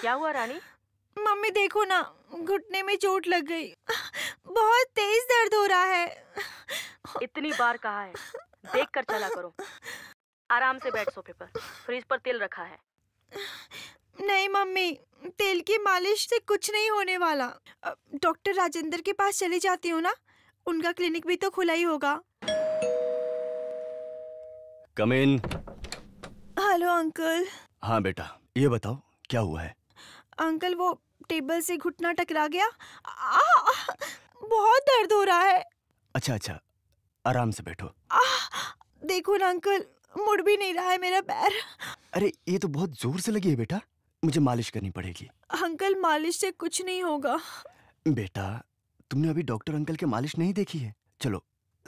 क्या हुआ रानी मम्मी देखो ना घुटने में चोट लग गई बहुत तेज दर्द हो रहा है इतनी बार कहा है देख कर चला करो आराम से बैठ सोफे पर फ्रिज पर तेल रखा है नहीं मम्मी तेल की मालिश से कुछ नहीं होने वाला डॉक्टर राजेंद्र के पास चली जाती हूँ ना उनका क्लिनिक भी तो खुला ही होगा हेलो अंकल हाँ बेटा ये बताओ क्या हुआ है अंकल वो टेबल से घुटना टकरा गया आ, आ, बहुत दर्द हो रहा है अच्छा अच्छा आराम से बैठो आ, देखो ना अंकल मुड़ भी नहीं रहा है मेरा पैर अरे ये तो बहुत जोर से लगी है बेटा मुझे मालिश करनी पड़ेगी अंकल मालिश से कुछ नहीं होगा बेटा तुमने अभी डॉक्टर अंकल के मालिश नहीं देखी है चलो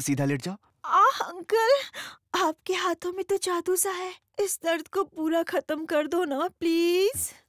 सीधा लेट जाओ आ अंकल आपके हाथों में तो जादू सा है इस दर्द को पूरा खत्म कर दो ना प्लीज